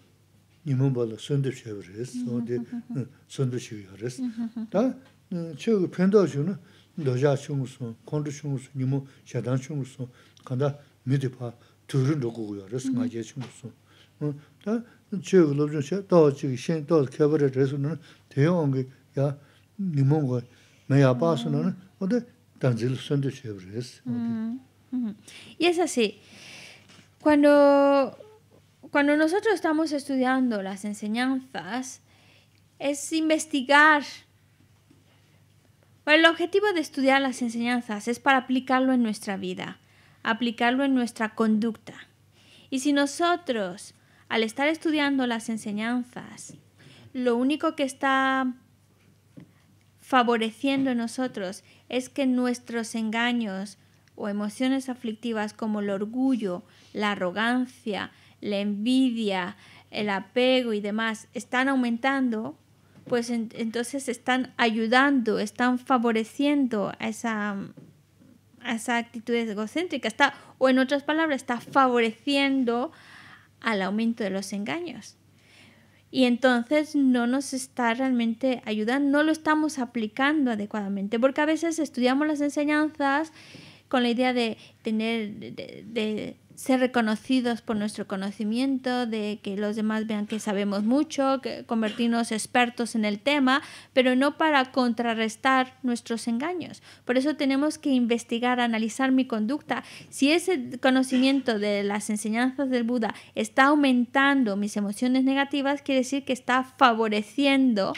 니몬발 선드 쉐브레스 어디 선드 쉐브레스 다 최고 편도 주는 너자 중수 콘드 중수 니모 샤단 중수 간다 미드파 둘은 로고고요 그래서 마제 중수 다 최고 로브준 셰 도지 신 도스 케브레 레스는 대형 게야 니몬고 내가 봐서는 어디 단질 선드 쉐브레스 음 Y es así. Cuando cuando nosotros estamos estudiando las enseñanzas, es investigar. el objetivo de estudiar las enseñanzas es para aplicarlo en nuestra vida, aplicarlo en nuestra conducta. Y si nosotros, al estar estudiando las enseñanzas, lo único que está favoreciendo en nosotros es que nuestros engaños o emociones aflictivas como el orgullo, la arrogancia, la envidia, el apego y demás están aumentando, pues entonces están ayudando, están favoreciendo a esa, esa actitud egocéntrica, o en otras palabras, está favoreciendo al aumento de los engaños. Y entonces no nos está realmente ayudando, no lo estamos aplicando adecuadamente, porque a veces estudiamos las enseñanzas con la idea de tener, de ser reconocidos por nuestro conocimiento, de que los demás vean que sabemos mucho, que convertirnos expertos en el tema, pero no para contrarrestar nuestros engaños. Por eso tenemos que investigar, analizar mi conducta. Si ese conocimiento de las enseñanzas del Buda está aumentando mis emociones negativas, quiere decir que está favoreciendo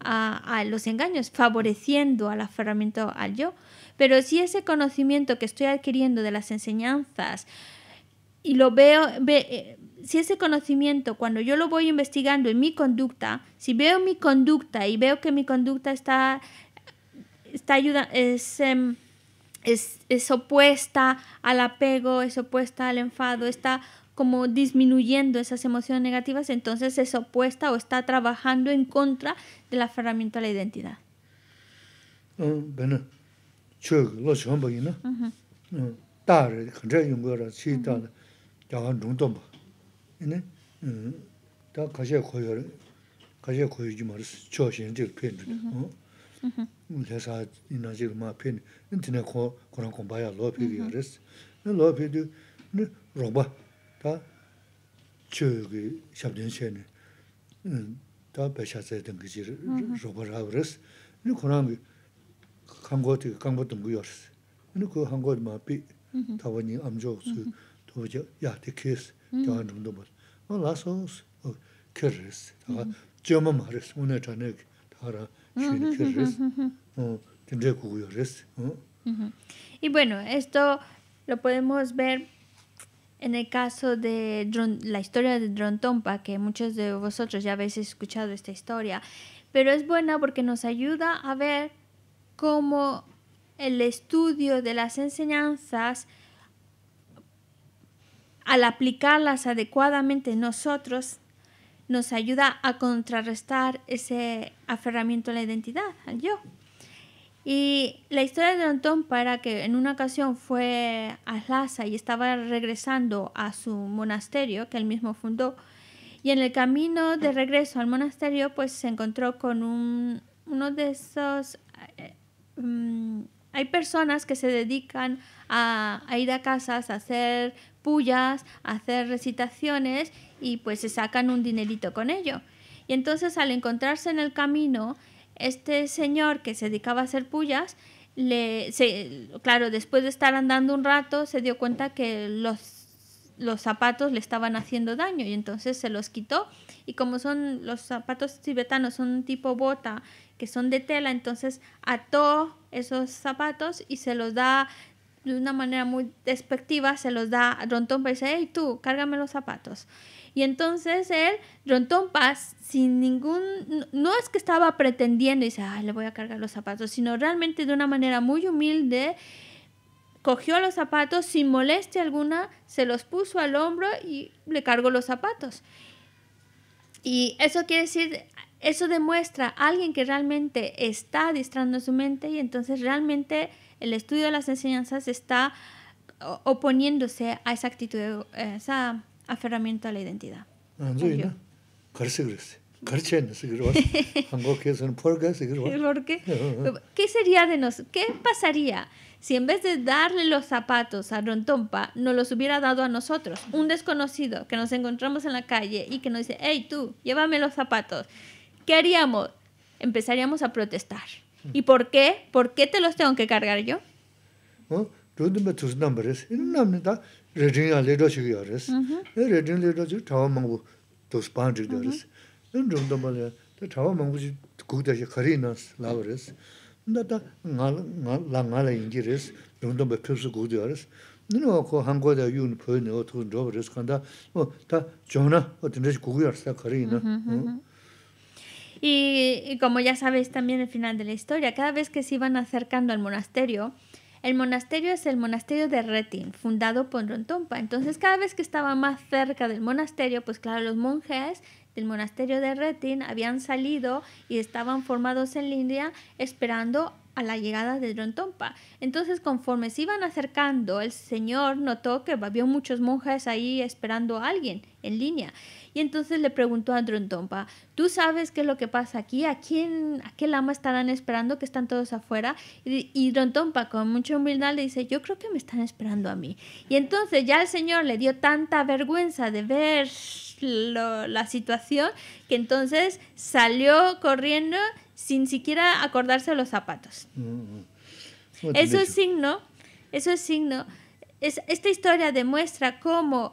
a, a los engaños, favoreciendo al aferramiento al yo. Pero si ese conocimiento que estoy adquiriendo de las enseñanzas y lo veo, eh, si ese conocimiento, cuando yo lo voy investigando en mi conducta, si veo mi conducta y veo que mi conducta está, está em, es, es, opuesta al apego, es opuesta al enfado, está como disminuyendo esas emociones negativas, entonces es opuesta o está trabajando en contra de la ferramenta de la identidad. Oh, bueno. chöö lo chöö mbō yinā, dā rā, khantrā yungu rā, chī dā rā, dā khān rung tō mbō. Yinā, dā kāshē khoyo rā, kāshē khoyo yu mā rā, chöö xīn jī kā pēn rā, lé sā yinā jī kā mā Y bueno, esto lo podemos ver en el caso de la historia de Drontompa que muchos de vosotros ya habéis escuchado esta historia, pero es buena porque nos ayuda a ver como el estudio de las enseñanzas, al aplicarlas adecuadamente nosotros, nos ayuda a contrarrestar ese aferramiento a la identidad, al yo. Y la historia de Antón para que en una ocasión fue a Lhasa y estaba regresando a su monasterio que él mismo fundó. Y en el camino de regreso al monasterio, pues se encontró con un, uno de esos eh, Mm, hay personas que se dedican a, ir a casas, a hacer pullas, a hacer recitaciones y pues se sacan un dinerito con ello. Y entonces al encontrarse en el camino, este señor que se dedicaba a hacer pullas, le, claro, después de estar andando un rato, se dio cuenta que los, los zapatos le estaban haciendo daño y entonces se los quitó. Y como son los zapatos tibetanos, son tipo bota que son de tela, entonces ató esos zapatos y se los da de una manera muy despectiva, se los da a Ron y dice, hey tú, cárgame los zapatos. Y entonces él, Rontón sin ningún, no es que estaba pretendiendo y dice, ay, le voy a cargar los zapatos, sino realmente de una manera muy humilde, cogió los zapatos sin molestia alguna, se los puso al hombro y le cargó los zapatos. Y eso quiere decir eso demuestra a alguien que realmente está distrayendo su mente y entonces realmente el estudio de las enseñanzas está oponiéndose a esa actitud, a eh, esa aferramiento a la identidad. Ah, qué? [LAUGHS] ¿Qué sería de nosotros? ¿Qué pasaría si en vez de darle los zapatos a Rontompa, nos los hubiera dado a nosotros? Un desconocido que nos encontramos en la calle y que nos dice, hey tú, llévame los zapatos. ¿qué haríamos? Empezaríamos a protestar. ¿Y por qué? ¿Por qué te los tengo que cargar yo? Y, como ya sabéis también el final de la historia, cada vez que se iban acercando al monasterio, el monasterio es el monasterio de Retin, fundado por Rontompa. Entonces, cada vez que estaba más cerca del monasterio, pues claro, los monjes del monasterio de Retin habían salido y estaban formados en línea esperando a la llegada de Rontompa. Entonces, conforme se iban acercando, el señor notó que había muchos monjes ahí esperando a alguien en línea. Y entonces le preguntó a Drontompa, ¿tú sabes qué es lo que pasa aquí? ¿A quién, a qué lama estarán esperando que están todos afuera? Y, Drontompa con mucha humildad le dice, yo creo que me están esperando a mí. Y entonces ya el señor le dio tanta vergüenza de ver la situación que entonces salió corriendo sin siquiera acordarse los zapatos. Mm, mm. Eso es signo, eso es signo. esta historia demuestra cómo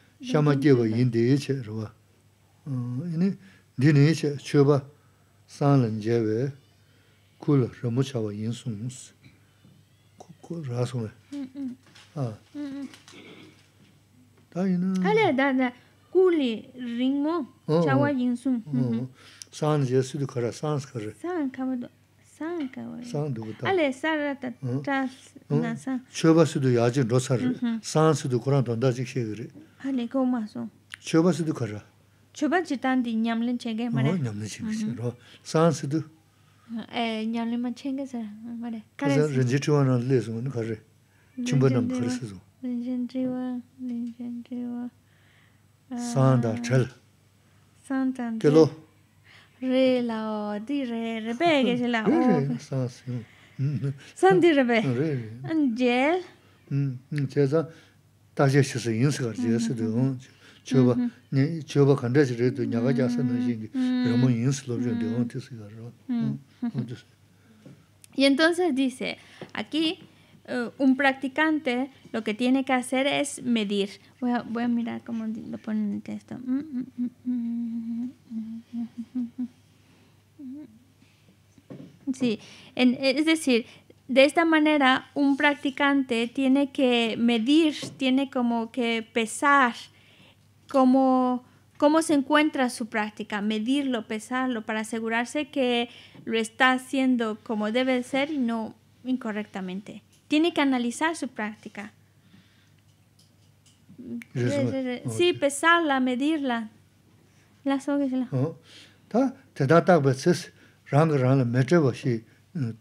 Shama dewa yin deyeche ruwa, ini di neyeche cheba san lan jewe kul rima chawa yinsum kukura asume. Haa. Ta yina... Hale dada kul rima chawa yinsum. San je sido kare, san sido kare. San ka wado. San ka San Hale ta san Hali kaw maa song. Choba sudu kora? Choba jitan di nyamlin chenge maray. Oh, nyamlin chenge sara. San sudu? Nyamlin maa chenge sara maray. Kare sara. Rinji chiwa naa le songa naa kare. Chimba naam kare sara songa. Rinjin Y entonces dice, aquí un practicante lo que tiene que hacer es medir. Voy a, mirar cómo lo ponen en el texto. Sí, es decir, de esta manera un practicante tiene que medir, tiene como que pesar cómo, cómo se encuentra su práctica, medirlo, pesarlo, para asegurarse que lo está haciendo como debe ser y no incorrectamente. Tiene que analizar su práctica. Sí, pesarla, medirla. La el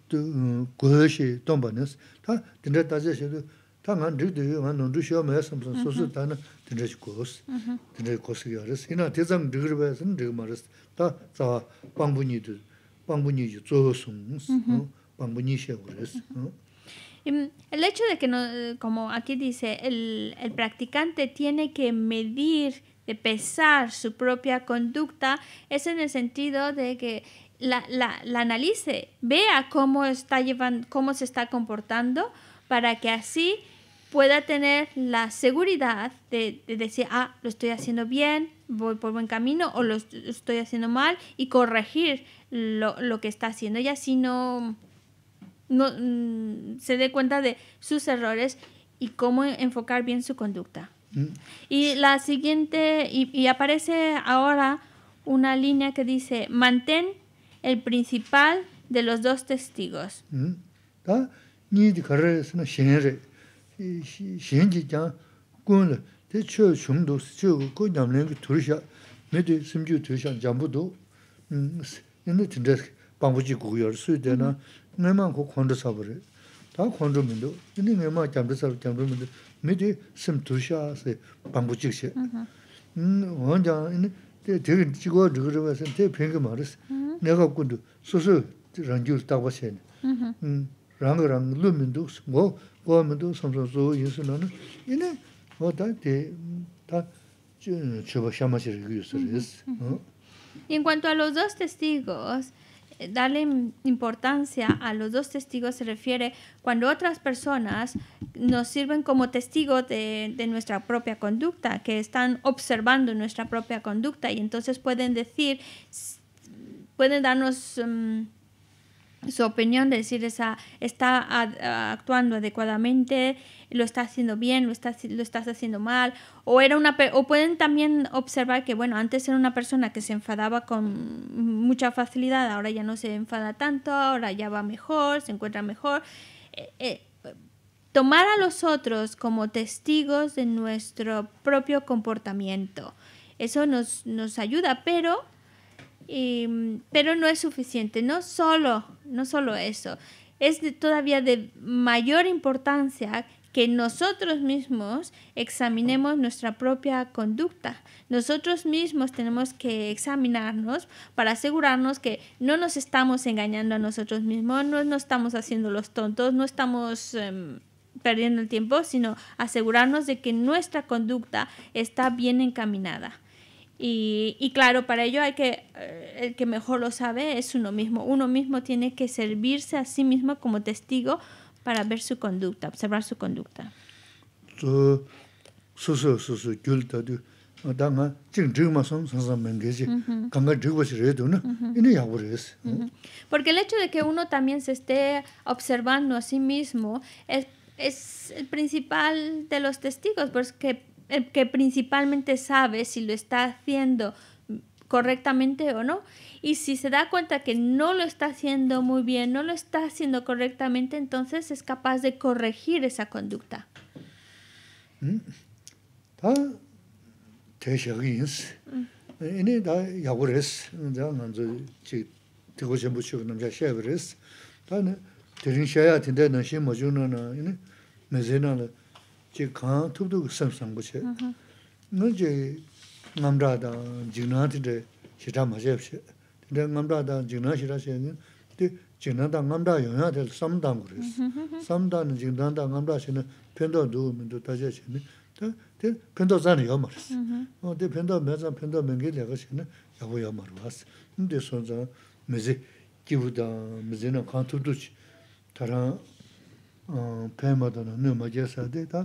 hecho de que, no, eh, como aquí dice, el, el practicante tiene que medir, de pesar su propia conducta, es en el sentido de que la, la, analice, vea cómo, está llevando, cómo se está comportando para que así pueda tener la seguridad de, decir, ah, lo estoy haciendo bien, voy por buen camino o lo estoy haciendo mal y corregir lo, que está haciendo y así no, no mm, se dé cuenta de sus errores y cómo enfocar bien su conducta. Mm. Y la siguiente, y aparece ahora una línea que dice, mantén el principal de los dos testigos. En cuanto a los dos testigos, darle importancia a los dos testigos se refiere cuando otras personas nos sirven como testigos de, de nuestra propia conducta, que están observando nuestra propia conducta y entonces pueden decir, pueden darnos... Mm, su opinión, de decir esa, está actuando adecuadamente, lo está haciendo bien, lo, está, lo estás haciendo mal, o era una o pueden también observar que bueno, antes era una persona que se enfadaba con mucha facilidad, ahora ya no se enfada tanto, ahora ya va mejor, se encuentra mejor. Eh, eh, tomar a los otros como testigos de nuestro propio comportamiento. Eso nos, nos ayuda, pero pero no es suficiente, no solo, no eso, es todavía de mayor importancia que nosotros mismos examinemos nuestra propia conducta. Nosotros mismos tenemos que examinarnos para asegurarnos que no nos estamos engañando a nosotros mismos, no nos estamos haciendo los tontos, no estamos em, perdiendo el tiempo, sino asegurarnos de que nuestra conducta está bien encaminada. Y, y, claro, para ello hay que, eh, el que mejor lo sabe es uno mismo. Uno mismo tiene que servirse a sí mismo como testigo para ver su conducta, observar su conducta. Porque el hecho de que uno también se esté observando a sí mismo es, es el principal de los testigos, porque pues, que principalmente sabe si lo está haciendo correctamente o no. Y si se da cuenta que no lo está haciendo muy bien, no lo está haciendo correctamente, entonces es capaz de corregir esa conducta. 제 kāng tūp tūk 응. sāṃ 남라다 chē. Ngā jī ngāṃ rā dāng jī ngā tī 진나다 shirā ma chē pshē. Tī 진나다 남라 rā dāng jī ngā 그 편도 nī, tī jī ngā dāng ngāṃ rā yuñ yā tē sāṃ dāng gu rēs. Sāṃ dāng jī ngā dāng ngāṃ rā chē nī, pēn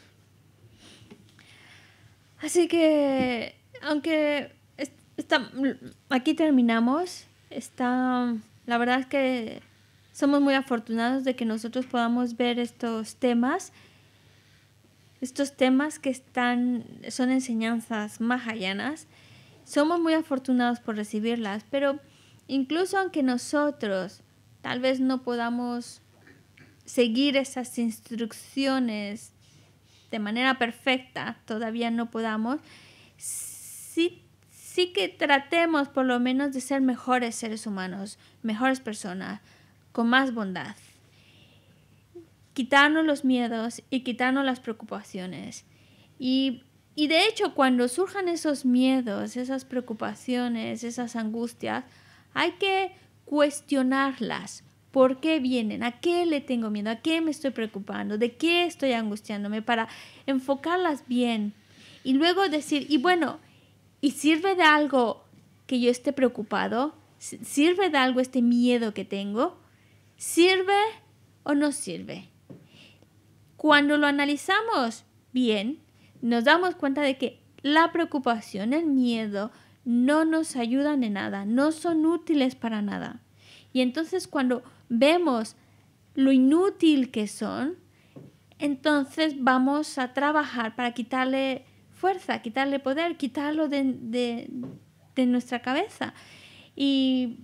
Así que, aunque aquí terminamos, está, la verdad es que somos muy afortunados de que nosotros podamos ver estos temas, estos temas que están, son enseñanzas mahayanas. Somos muy afortunados por recibirlas, pero incluso aunque nosotros tal vez no podamos seguir esas instrucciones de manera perfecta todavía no podamos, sí, que tratemos por lo menos de ser mejores seres humanos, mejores personas, con más bondad. Quitarnos los miedos y quitarnos las preocupaciones. Y, y de hecho, cuando surjan esos miedos, esas preocupaciones, esas angustias, hay que cuestionarlas, ¿Por qué vienen? ¿A qué le tengo miedo? ¿A qué me estoy preocupando? ¿De qué estoy angustiándome? Para enfocarlas bien y luego decir, y bueno, ¿y sirve de algo que yo esté preocupado? ¿Sirve de algo este miedo que tengo? ¿Sirve o no sirve? Cuando lo analizamos bien, nos damos cuenta de que la preocupación, el miedo, no nos ayudan en nada, no son útiles para nada. Y entonces cuando vemos lo inútil que son, entonces vamos a trabajar para quitarle fuerza, quitarle poder, quitarlo de, nuestra cabeza. Y,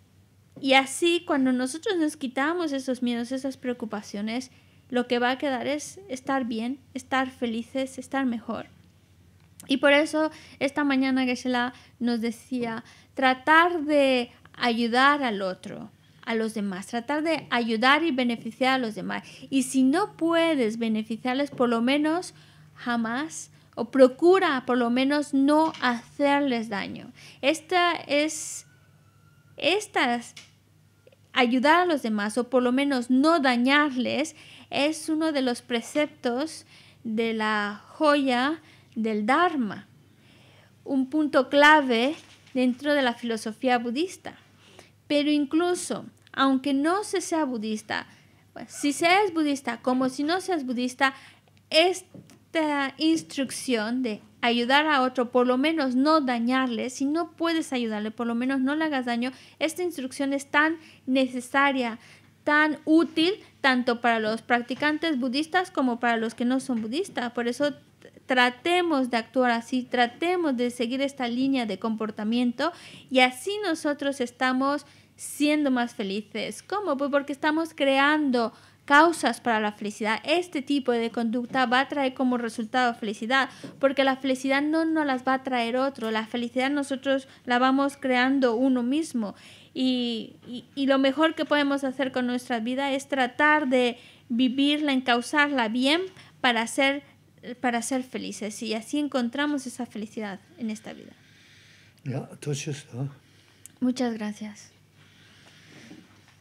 y, así cuando nosotros nos quitamos esos miedos, esas preocupaciones, lo que va a quedar es estar bien, estar felices, estar mejor. Y por eso esta mañana geshe nos decía, tratar de ayudar al otro, a los demás, tratar de ayudar y beneficiar a los demás. Y si no puedes beneficiarles, por lo menos jamás o procura por lo menos no hacerles daño. Esta es estas ayudar a los demás o por lo menos no dañarles es uno de los preceptos de la joya del Dharma, un punto clave dentro de la filosofía budista. Pero incluso aunque no se sea budista, pues, si seas budista como si no seas budista, esta instrucción de ayudar a otro, por lo menos no dañarle, si no puedes ayudarle, por lo menos no le hagas daño, esta instrucción es tan necesaria, tan útil, tanto para los practicantes budistas como para los que no son budistas. Por eso tratemos de actuar así, tratemos de seguir esta línea de comportamiento y así nosotros estamos siendo más felices. ¿Cómo? Pues porque estamos creando causas para la felicidad. Este tipo de conducta va a traer como resultado felicidad, porque la felicidad no nos las va a traer otro, la felicidad nosotros la vamos creando uno mismo. Y, lo mejor que podemos hacer con nuestra vida es tratar de vivirla, encausarla bien para ser, para ser felices. Y así encontramos esa felicidad en esta vida. Muchas gracias.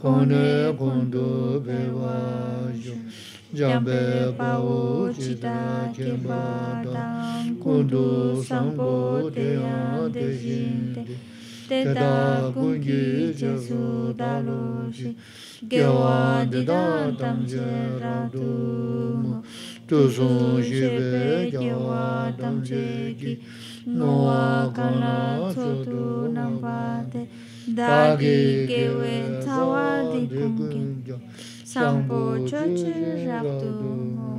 kone bondo bewa yo jambe pao chita ke bada kondo sambo te a de jinte te da kungi jesu da lo shi ge wa de da tam je ra du mo to zo je be ge wa tam je ki no a kana na ba tu na ba te dagi gewen tawa di kungkin sampo choche rabdu mo